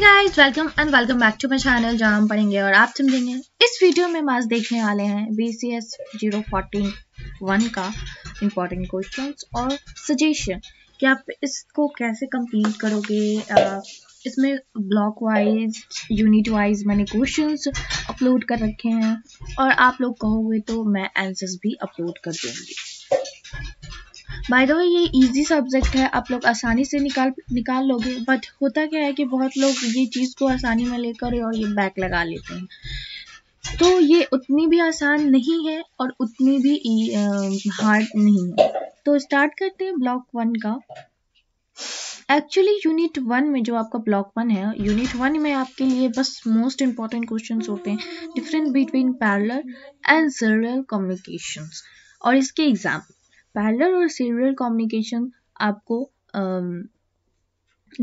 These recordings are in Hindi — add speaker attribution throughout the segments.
Speaker 1: Guys welcome and welcome back to my channel जहां हम पढ़ेंगे और आप समझेंगे इस वीडियो में हम आज देखने वाले हैं B C S zero fourteen one का इम्पोर्टेंट क्वेश्चन और सजेशन कि आप इसको कैसे कंप्लीट करोगे इसमें ब्लॉक वाइज यूनिट वाइज मैंने क्वेश्चन अपलोड कर रखे हैं और आप लोग कहोगे तो मैं आंसर्स भी अपलोड कर दूँगी बाय द वे ये इजी सब्जेक्ट है आप लोग आसानी से निकाल निकाल लोगे बट होता क्या है कि बहुत लोग ये चीज़ को आसानी में लेकर और ये बैक लगा लेते हैं तो ये उतनी भी आसान नहीं है और उतनी भी हार्ड e, नहीं है तो स्टार्ट करते हैं ब्लॉक वन का एक्चुअली यूनिट वन में जो आपका ब्लॉक वन है यूनिट वन में आपके लिए बस मोस्ट इंपॉर्टेंट क्वेश्चन होते हैं different between parallel and serial communications और इसके एग्जाम्पल पैरल और सीरियल कॉम्युनिकेशन आपको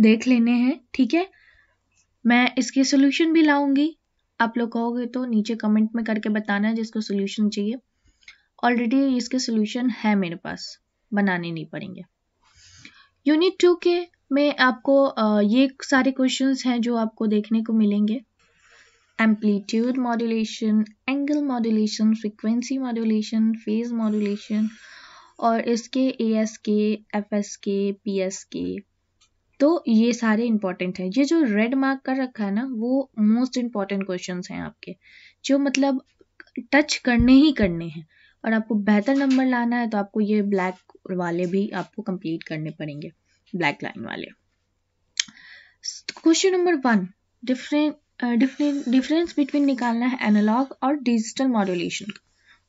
Speaker 1: देख लेने हैं ठीक है मैं इसके सोल्यूशन भी लाऊंगी आप लोग कहोगे तो नीचे कमेंट में करके बताना है जिसको सोल्यूशन चाहिए ऑलरेडी इसके सोल्यूशन है मेरे पास बनाने नहीं पड़ेंगे यूनिट टू के में आपको ये सारे क्वेश्चंस हैं जो आपको देखने को मिलेंगे amplitude modulation angle modulation frequency modulation phase modulation और इसके A S K F S K P S K तो ये सारे इंपॉर्टेंट हैं ये जो रेड मार्क कर रखा है ना वो मोस्ट इंपॉर्टेंट क्वेश्चन हैं आपके जो मतलब टच करने ही करने हैं और आपको बेहतर नंबर लाना है तो आपको ये ब्लैक वाले भी आपको कंप्लीट करने पड़ेंगे ब्लैक लाइन वाले question number one different difference between निकालना है एनालॉग और डिजिटल मॉड्यूलेशन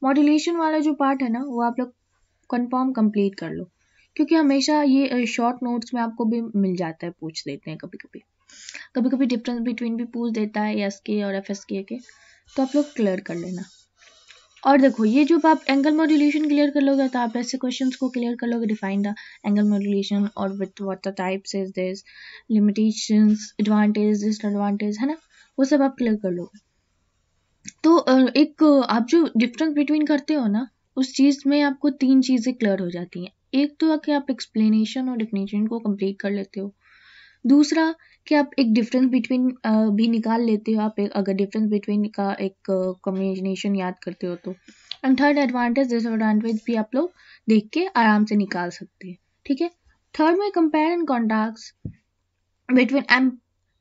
Speaker 1: मॉड्यूलेशन वाला जो पार्ट है ना वो आप लोग कंफर्म कंप्लीट कर लो क्योंकि हमेशा ये शॉर्ट नोट्स में आपको भी मिल जाता है पूछ देते हैं कभी कभी कभी कभी डिफरेंस बिटवीन भी पूछ देता है एस के और एफ एस के के तो आप लोग क्लियर कर लेना और देखो ये जो आप एंगल मॉड्यूलेशन क्लियर कर लोगे तो आप ऐसे क्वेश्चंस को क्लियर कर लोगे डिफाइन द एंगल मॉड्यूलेशन और with what the types is this limitations advantage disadvantage है ना वो सब आप क्लियर कर लोगे तो एक आप जो डिफरेंस बिटवीन करते हो ना उस चीज़ में आपको तीन चीज़ें क्लियर हो जाती हैं एक तो कि आप एक्सप्लेनेशन और डिफिनेशन को कंप्लीट कर लेते हो दूसरा कि आप एक डिफरेंस बिटवीन भी निकाल लेते हो आप अगर डिफरेंस बिटवीन का एक कम्बिनेशन याद करते हो तो एंड थर्ड एडवांटेज डिसएडवांटेज भी आप लोग देख के आराम से निकाल सकते हैं ठीक है थर्ड में compare and contrast between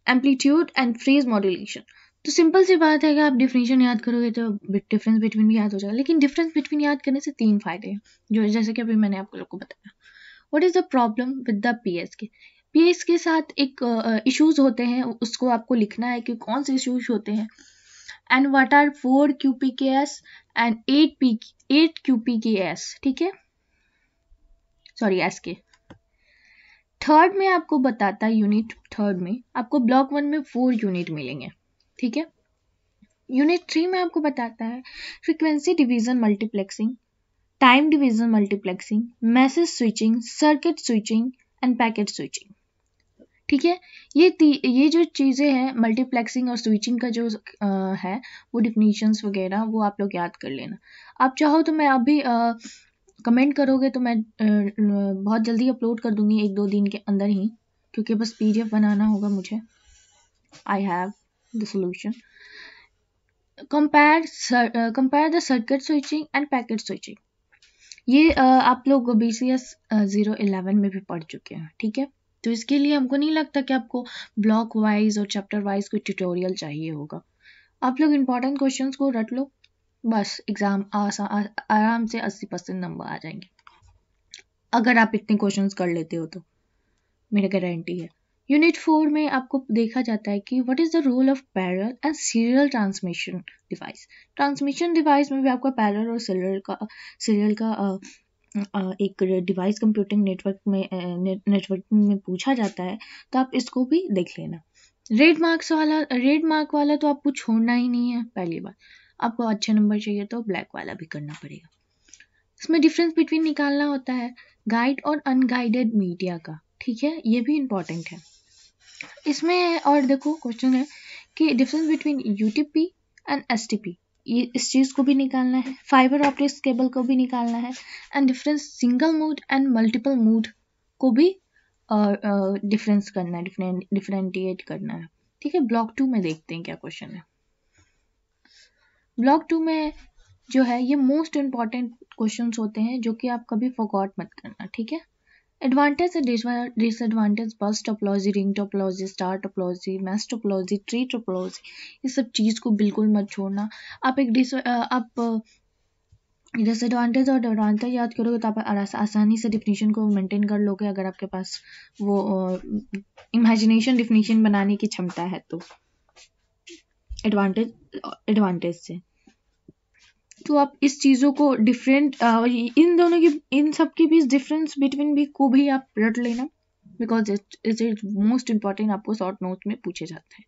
Speaker 1: amplitude and phase modulation तो सिंपल सी बात है कि आप डिफिनेशन याद करोगे तो डिफरेंस बिटवीन भी याद हो जाएगा लेकिन डिफरेंस बिटवीन याद करने से तीन फायदे हैं जो जैसे कि अभी मैंने आप लोग को बताया what is the problem with the P S K P S K साथ एक इशूज uh, होते हैं उसको आपको लिखना है कि कौन से इशूज होते हैं and what are four Q P K S and eight P eight Q P K S ठीक है सॉरी एस के थर्ड में आपको बताता यूनिट थर्ड में आपको ब्लॉक वन में फोर यूनिट मिलेंगे ठीक है यूनिट थ्री में आपको बताता है frequency division multiplexing time division multiplexing message switching circuit switching and packet switching ठीक है ये ये जो चीज़ें हैं मल्टीप्लेक्सिंग और स्विचिंग का जो आ, है वो डिफिनीशंस वगैरह वो आप लोग याद कर लेना आप चाहो तो मैं अभी कमेंट करोगे तो मैं आ, बहुत जल्दी अपलोड कर दूंगी एक दो दिन के अंदर ही क्योंकि बस पीडीएफ बनाना होगा मुझे I have the solution. Compare, uh, compare the circuit switching and packet switching. ये uh, आप लोग B C S zero eleven में भी पढ़ चुके हैं ठीक है तो इसके लिए हमको नहीं लगता कि आपको ब्लॉक वाइज और चैप्टर वाइज कोई ट्यूटोरियल चाहिए होगा आप लोग इंपॉर्टेंट क्वेश्चन को रट लो बस एग्ज़ाम आराम से अस्सी परसेंट नंबर आ जाएंगे अगर आप इतने क्वेश्चंस कर लेते हो तो मेरा गारंटी है यूनिट फोर में आपको देखा जाता है कि what is the role of parallel and serial transmission device transmission device में भी आपका पैरल और सीरियल का सीरियल का एक डिवाइस कंप्यूटिंग नेटवर्क में नेटवर्क में पूछा जाता है तो आप इसको भी देख लेना रेड मार्क्स वाला रेड मार्क वाला तो आपको छोड़ना ही नहीं है पहली बार आपको अच्छे नंबर चाहिए तो ब्लैक वाला भी करना पड़ेगा इसमें डिफरेंस बिटवीन निकालना होता है गाइड और अनगाइडेड मीडिया का ठीक है ये भी इम्पॉर्टेंट है इसमें और देखो क्वेश्चन है कि difference between UTP and S ये इस चीज को भी निकालना है फाइबर ऑप्टिक्स केबल को भी निकालना है and difference single mode and multiple mode को भी डिफरेंस करना है डिफरेंटिएट करना है ठीक है ब्लॉक टू में देखते हैं क्या क्वेश्चन है ब्लॉक टू में जो है ये मोस्ट इंपॉर्टेंट क्वेश्चन होते हैं जो कि आप कभी फोकआउट मत करना ठीक है advantage and disadvantage bus topology ring topology star topology mesh topology tree topology ये सब चीज़ को बिल्कुल मत छोड़ना आप एक डिस आप डिसएडवांटेज और एडवांटेज याद करोगे तो आप आसानी से डिफिनीशन को मेंटेन कर लोगे अगर आपके पास वो इमेजिनेशन डिफिनीशन बनाने की क्षमता है तो एडवांटेज एडवांटेज से तो आप इस चीज़ों को डिफरेंट इन दोनों की इन सब के बीच डिफरेंस बिटवीन भी को भी आप रट लेना because it is most important आपको शॉर्ट नोट में पूछे जाते हैं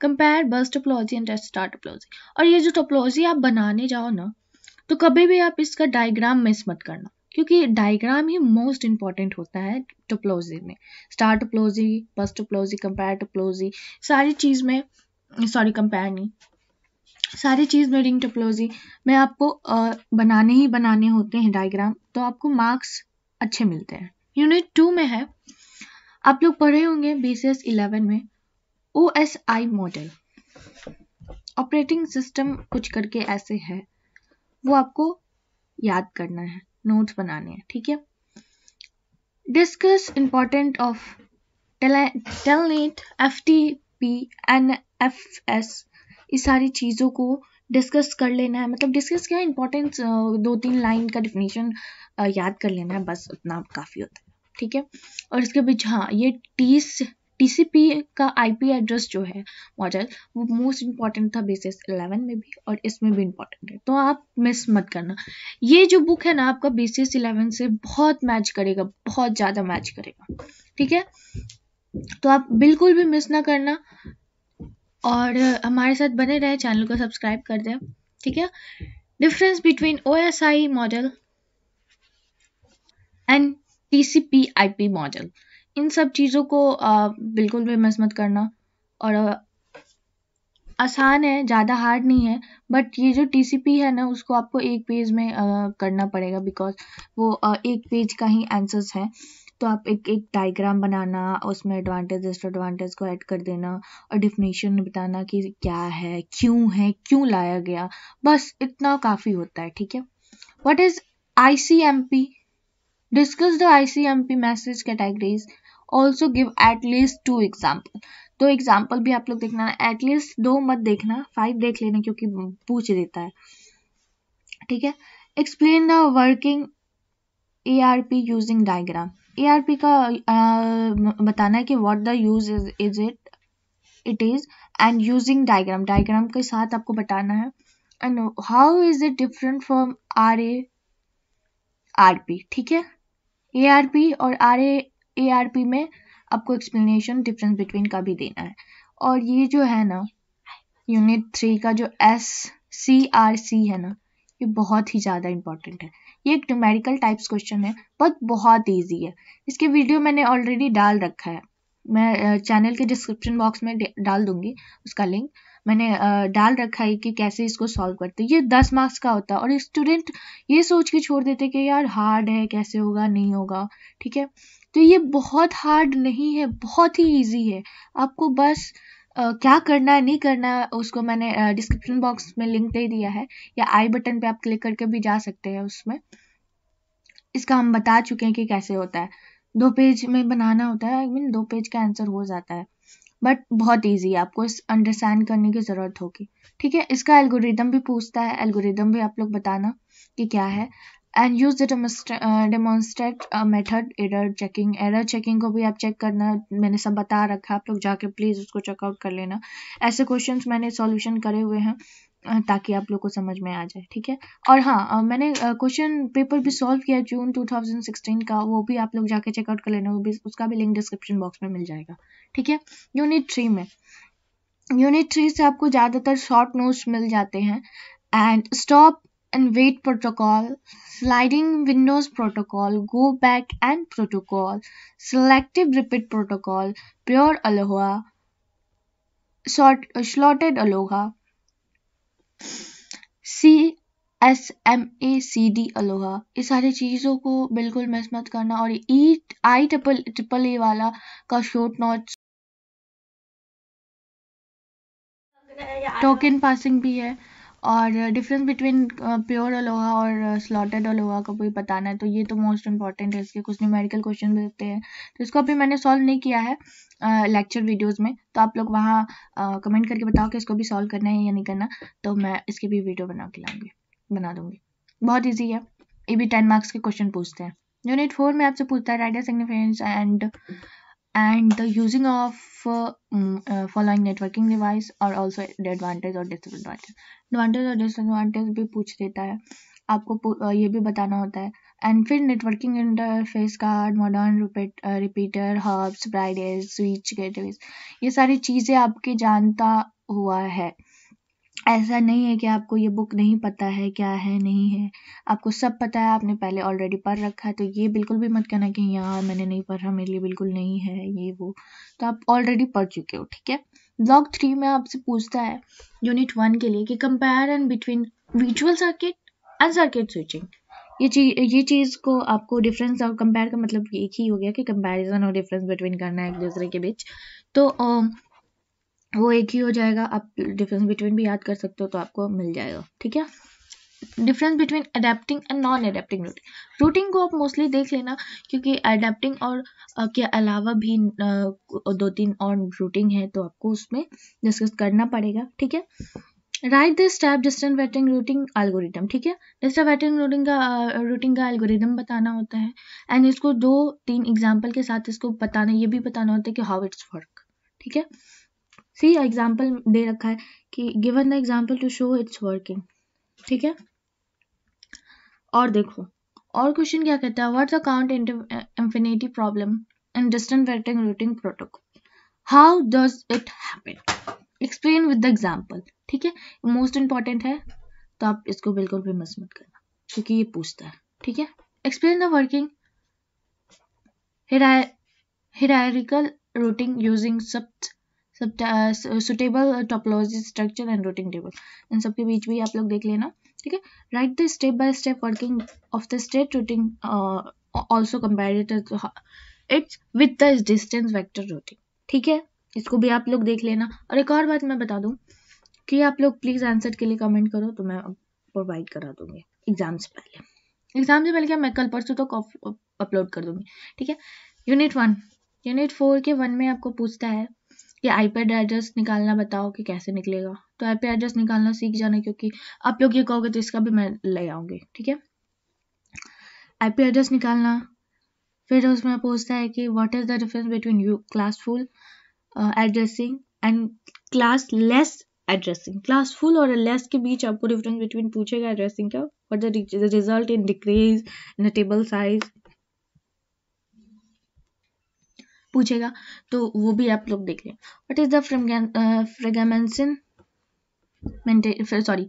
Speaker 1: कंपेयर बस टोपोलॉजी एंड स्टार टोपोलॉजी और ये जो टोपोलॉजी आप बनाने जाओ ना तो कभी भी आप इसका डायग्राम मिस मत करना क्योंकि डायग्राम ही मोस्ट इंपॉर्टेंट होता है टोपोलॉजी में star topology bus topology compare topology सारी चीज़ में सॉरी कंपेयर नहीं सारी चीज़ में रिंग में आपको बनाने ही बनाने होते हैं डायग्राम तो आपको मार्क्स अच्छे मिलते हैं यूनिट टू में है आप लोग पढ़े होंगे बी सी एस इलेवन में O S I model operating system कुछ करके ऐसे है वो आपको याद करना है नोट्स बनाने हैं ठीक है discuss important of telnet F T P N F S इस सारी चीज़ों को डिस्कस कर लेना है मतलब डिस्कस क्या इंपॉर्टेंस दो तीन लाइन का डिफिनेशन याद कर लेना है बस उतना काफ़ी होता है ठीक है और इसके बीच हाँ ये टीस टीसीपी का आईपी एड्रेस जो है मॉडल वो मोस्ट इम्पॉर्टेंट था बेसिस इलेवन में भी और इसमें भी इम्पॉर्टेंट है तो आप मिस मत करना ये जो बुक है ना आपका बेसिस इलेवन से बहुत मैच करेगा बहुत ज़्यादा मैच करेगा ठीक है तो आप बिल्कुल भी मिस ना करना और हमारे साथ बने रहे चैनल को सब्सक्राइब कर दें ठीक है difference between O S I model and T C P I P model इन सब चीज़ों को बिल्कुल भी मिस मत करना और आसान है ज़्यादा हार्ड नहीं है बट ये जो टी सी पी है ना उसको आपको एक पेज में करना पड़ेगा बिकॉज वो एक पेज का ही आंसर्स है तो आप एक एक डायग्राम बनाना उसमें एडवांटेज डिसएडवांटेज को ऐड कर देना और डिफिनेशन बताना कि क्या है क्यों है क्यों लाया गया बस इतना काफ़ी होता है ठीक है what is I C M P discuss the I C M P message categories also give at least two example तो एग्जाम्पल भी आप लोग देखना एटलीस्ट दो मत देखना फाइव देख लेना क्योंकि पूछ देता है ठीक है explain the working A R P using diagram A R P का बताना है कि what the use is is it it is and using diagram diagram के साथ आपको बताना है and how is it different from R A R P ठीक है ए आर पी और आर ए आर पी में आपको एक्सप्लेनेशन डिफरेंस बिटवीन का भी देना है और ये जो है ना यूनिट थ्री का जो एस सी आर सी है ना ये बहुत ही ज़्यादा इम्पोर्टेंट है ये एक न्यूमेरिकल टाइप्स क्वेश्चन है बट बहुत ईजी है इसके वीडियो मैंने ऑलरेडी डाल रखा है मैं चैनल के डिस्क्रिप्शन बॉक्स में डाल दूंगी उसका लिंक मैंने डाल रखा है कि कैसे इसको सॉल्व करते ये दस मार्क्स का होता है और स्टूडेंट ये सोच के छोड़ देते कि यार हार्ड है कैसे होगा नहीं होगा ठीक है तो ये बहुत हार्ड नहीं है बहुत ही ईजी है आपको बस क्या करना है नहीं करना उसको मैंने डिस्क्रिप्शन बॉक्स में लिंक दे दिया है या आई बटन पे आप क्लिक करके भी जा सकते हैं उसमें इसका हम बता चुके हैं कि कैसे होता है दो पेज में बनाना होता है आई I मीन mean, दो पेज का आंसर हो जाता है बट बहुत ईजी है आपको इस अंडरस्टैंड करने की ज़रूरत होगी ठीक है इसका एल्गोरिदम भी पूछता है एल्गोरिदम भी आप लोग बताना कि क्या है and use the demonstrate method error checking error checking को भी आप चेक करना मैंने सब बता रखा है आप लोग जाके प्लीज़ उसको चेकआउट कर लेना ऐसे क्वेश्चन मैंने सॉल्यूशन करे हुए हैं ताकि आप लोग को समझ में आ जाए ठीक है और हाँ मैंने क्वेश्चन पेपर भी सॉल्व किया जून 2016 का वो भी आप लोग जाके चेकआउट कर लेना वो भी उसका भी लिंक डिस्क्रिप्शन बॉक्स में मिल जाएगा ठीक है यूनिट थ्री में यूनिट थ्री से आपको ज़्यादातर शॉर्ट नोट्स मिल जाते हैं and stop and wait protocol, sliding windows protocol, go back and protocol, selective repeat protocol, pure aloha, sort, uh, slotted aloha, C S M A C D aloha. इस सारी चीज़ों को बिल्कुल मिस मत करना और E I triple triple E वाला का short नोट टोकन पासिंग भी है और डिफरेंस बिटवीन प्योर अलोहा और स्लॉटेड uh, अलोहा का भी बताना है तो ये तो मोस्ट इंपॉर्टेंट है इसके कुछ न्यूमेरिकल क्वेश्चन भी होते हैं तो इसको अभी मैंने सॉल्व नहीं किया है लेक्चर uh, वीडियोस में तो आप लोग वहाँ कमेंट uh, करके बताओ कि इसको भी सॉल्व करना है या नहीं करना तो मैं इसकी भी वीडियो बना के लाऊंगी बना दूंगी बहुत ईजी है ये भी टेन मार्क्स के क्वेश्चन पूछते हैं यूनिट फोर में आपसे पूछता है router significance and and the using of uh, uh, following networking device are also the advantage or disadvantage advantage or disadvantage भी पूछ देता है आपको ये भी बताना होता है एंड फिर networking interface card modem repeater hubs bridges switch gateways ये सारी चीज़ें आपके जानता हुआ है ऐसा नहीं है कि आपको ये बुक नहीं पता है क्या है नहीं है आपको सब पता है आपने पहले ऑलरेडी पढ़ रखा है तो ये बिल्कुल भी मत कहना कि यार मैंने नहीं पढ़ा मेरे लिए बिल्कुल नहीं है ये वो तो आप ऑलरेडी पढ़ चुके हो ठीक है ब्लॉग थ्री में आपसे पूछता है यूनिट वन के लिए कि कंपेरिजन बिटवीन विजुअल सर्किट एंड सर्किट स्विचिंग ये चीज ये चीज़ को आपको डिफरेंस और कंपेयर का मतलब एक ही हो गया कि कंपैरिजन और डिफरेंस बिटवीन करना है एक दूसरे के बीच तो uh, वो एक ही हो जाएगा आप डिफरेंस बिटवीन भी याद कर सकते हो तो आपको मिल जाएगा ठीक है difference between adaptive and non adaptive routing routing को आप मोस्टली देख लेना क्योंकि अडेप्टिंग और के अलावा भी दो तीन और रूटिंग है तो आपको उसमें डिस्कस करना पड़ेगा ठीक है write the step distant waiting routing algorithm ठीक है डिस्टेंट वेटिंग रूटिंग का रूटिंग का एल्गोरिदम बताना होता है एंड इसको दो तीन एग्जाम्पल के साथ इसको बताना ये भी बताना होता है कि हाउ इट्स वर्क ठीक है सी एग्जाम्पल दे रखा है कि given the example to show its working ठीक है और देखो और क्वेश्चन क्या कहता है what the count infinity problem in distance vector routing protocol how does it happen explain with the example ठीक है मोस्ट इंपॉर्टेंट है तो आप इसको बिल्कुल भी मिस मत करना क्योंकि ये पूछता है ठीक है एक्सप्लेन द वर्किंग हिरा hierarchical routing using such suitable topology structure and routing table इन सबके बीच भी आप लोग देख लेना ठीक है write the step by step working of the state routing also comparative its with the distance vector routing ठीक है इसको भी आप लोग देख लेना और एक और बात मैं बता दूँ कि आप लोग प्लीज़ आंसर के लिए कमेंट करो तो मैं प्रोवाइड करा दूंगी एग्जाम से पहले एग्जाम से पहले क्या मैं कल परसों तक तो अपलोड कर दूंगी ठीक है यूनिट वन यूनिट फोर के वन में आपको पूछता है आई पैड एड्रेस निकालना बताओ कि कैसे निकलेगा तो आई पैड एड्रेस निकालना सीख जाना क्योंकि आप लोग ये कहोगे तो इसका भी मैं ले आऊँगी ठीक है आई पी एड्रेस निकालना फिर उसमें पूछता है कि what is the difference between you classful addressing and classless addressing classful और लेस के बीच आपको डिफरेंस बिटवीन पूछेगा एड्रेसिंग का और the result in decrease in table size पूछेगा तो वो भी आप लोग देख लें what is the fragmentation sorry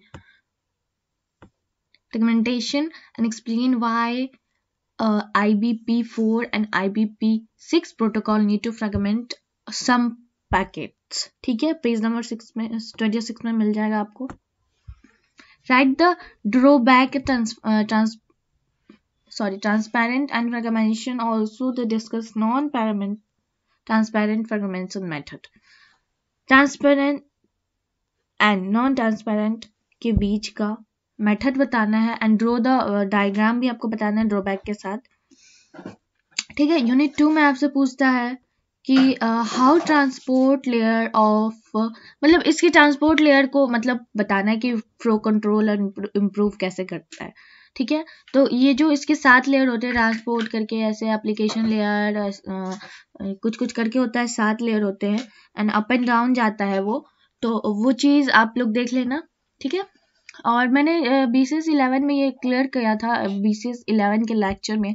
Speaker 1: B P four and I B P six protocol need to fragment some packets. ठीक है पेज नंबर सिक्स में ट्वेंटी सिक्स में मिल जाएगा आपको write the drawback trans sorry transparent and fragmentation also the discuss non पैरामेंट transparent fermentation method transparent and non transparent के बीच का मेथड बताना है एंड ड्रो द डायग्राम भी आपको बताना है ड्रॉबैक के साथ ठीक है यूनिट टू में आपसे पूछता है कि हाउ ट्रांसपोर्ट लेयर ऑफ मतलब इसकी ट्रांसपोर्ट लेयर को मतलब बताना है कि फ्लो कंट्रोल और इम्प्रूव कैसे करता है ठीक है तो ये जो इसके सात लेयर होते हैं ट्रांसपोर्ट करके ऐसे एप्लीकेशन लेयर कुछ कुछ करके होता है सात लेयर होते हैं एंड अप एंड डाउन जाता है वो तो वो चीज़ आप लोग देख लेना ठीक है और मैंने बी सी एस इलेवन में ये क्लियर किया था बी सी एस इलेवन के लेक्चर में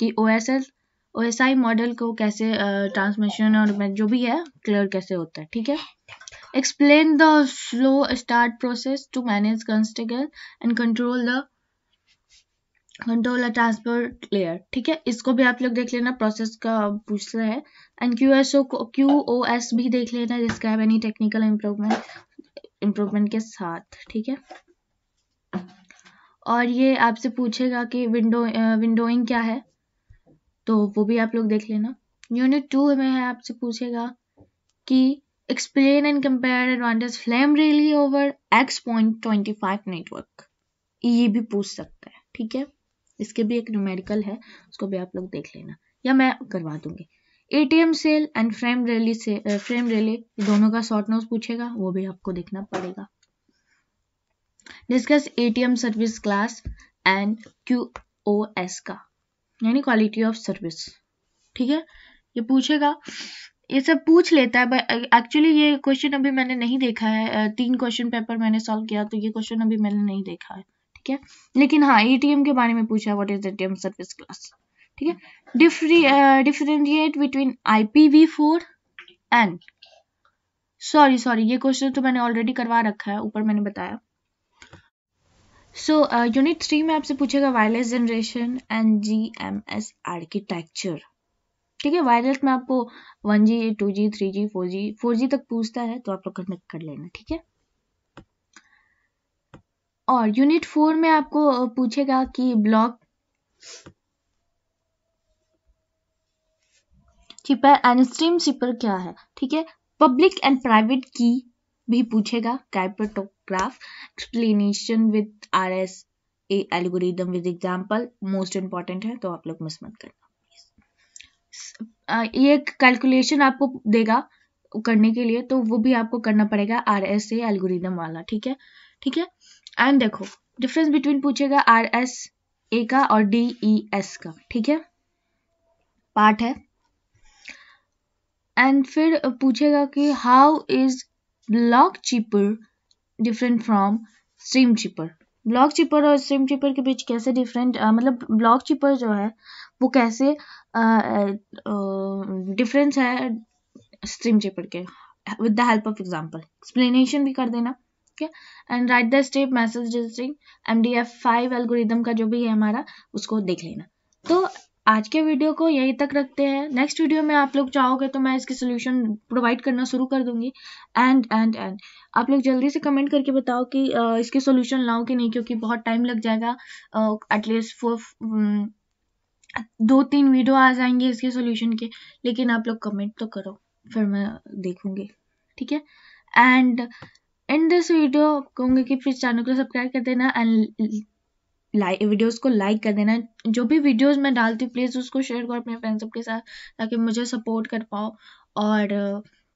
Speaker 1: कि O S S O S I model को कैसे ट्रांसमिशन और जो भी है क्लियर कैसे होता है ठीक है explain the slow start process to manage constraints and control the controller transfer layer ठीक है इसको भी आप लोग देख लेना प्रोसेस का पूछ रहे है and Q S O Q O S भी देख लेना जिसका है एनी टेक्निकल इम्प्रूवमेंट इम्प्रूवमेंट के साथ ठीक है और ये आपसे पूछेगा कि विंडो विंडोइंग क्या है तो वो भी आप लोग देख लेना यूनिट टू में है आपसे पूछेगा कि explain and compare advantage frame relay over X point twenty five network ये भी पूछ सकता है ठीक है इसके भी एक न्यूमेरिकल है उसको भी आप लोग देख लेना या मैं करवा दूंगी ATM cell and frame relay से फ्रेम रेले दोनों का शॉर्ट नोट पूछेगा वो भी आपको देखना पड़ेगा discuss ATM service class and Q O S का यानी क्वालिटी ऑफ सर्विस ठीक है ये पूछेगा ये सब पूछ लेता है एक्चुअली ये क्वेश्चन अभी मैंने नहीं देखा है तीन क्वेश्चन पेपर मैंने सॉल्व किया तो ये क्वेश्चन अभी मैंने नहीं देखा है ठीक है लेकिन हाँ ईटीएम के बारे में पूछा what is ATM service class ठीक है डिफ्री differentiate between IPv four and sorry sorry ये क्वेश्चन तो मैंने ऑलरेडी करवा रखा है ऊपर मैंने बताया सो यूनिट थ्री में आपसे पूछेगा wireless generation and G M S architecture ठीक है वायरलेस में आपको one G two G three G four G four G तक पूछता है तो आप लोग कनेक्ट कर लेना ठीक है और यूनिट फोर में आपको पूछेगा कि block cipher and stream cipher क्या है ठीक है पब्लिक एंड प्राइवेट की भी पूछेगा cryptography explanation with R S A algorithm with example most important है तो आप लोग मिस मत करना ये कैलकुलेशन आपको देगा करने के लिए तो वो भी आपको करना पड़ेगा आर एस ए एलगोरिदम वाला ठीक है ठीक है एंड देखो डिफरेंस बिटवीन पूछेगा आर एस ए का और डी ई एस का ठीक है पार्ट है एंड फिर पूछेगा कि how is block cipher different from stream cipher block cipher और स्ट्रीम चिपर के बीच कैसे डिफरेंट मतलब ब्लॉक चिपर जो है वो कैसे डिफरेंस है स्ट्रीम चिपर के with the help of example explanation भी कर देना okay and write the step message registering M D F five algorithm का जो भी है हमारा उसको देख लेना तो आज के वीडियो को यहीं तक रखते हैं नेक्स्ट वीडियो में आप लोग चाहोगे तो मैं इसके सोल्यूशन प्रोवाइड करना शुरू कर दूंगी एंड एंड एंड आप लोग जल्दी से कमेंट करके बताओ कि इसके सोल्यूशन लाओ कि नहीं क्योंकि बहुत टाइम लग जाएगा एटलीस्ट फो फोर दो तीन वीडियो आ जाएंगे इसके सोल्यूशन के लेकिन आप लोग कमेंट तो करो फिर मैं देखूंगी ठीक है एंड एंड दिस वीडियो कहूँगी कि प्लीज़ चैनल को सब्सक्राइब कर देना एंड लाइक वीडियोस को लाइक कर देना जो भी वीडियोस मैं डालती हूँ प्लीज़ उसको शेयर करो अपने फ्रेंड्स सबके साथ ताकि मुझे सपोर्ट कर पाओ और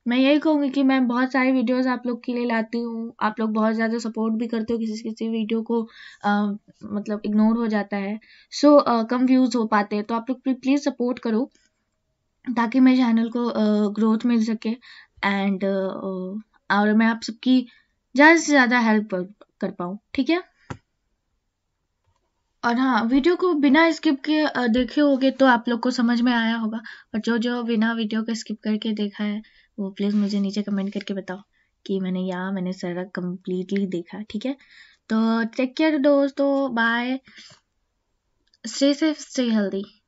Speaker 1: मैं यही कहूँगी कि मैं बहुत सारी वीडियोस आप लोग के लिए लाती हूँ आप लोग बहुत ज़्यादा सपोर्ट भी करते हो किसी किसी वीडियो को आ, मतलब इग्नोर हो जाता है सो so, कम व्यूज़ हो पाते हैं तो आप लोग प्लीज़ सपोर्ट करो ताकि मेरे चैनल को ग्रोथ मिल सके एंड और मैं आप सबकी ज़्यादा से ज़्यादा हेल्प कर पाऊँ ठीक है और हाँ वीडियो को बिना स्किप के देखे होगे तो आप लोग को समझ में आया होगा और जो जो बिना वीडियो के स्किप करके देखा है वो प्लीज़ मुझे नीचे कमेंट करके बताओ कि मैंने यहाँ मैंने सारा कम्प्लीटली देखा ठीक है तो टेक केयर दोस्तों bye stay safe stay healthy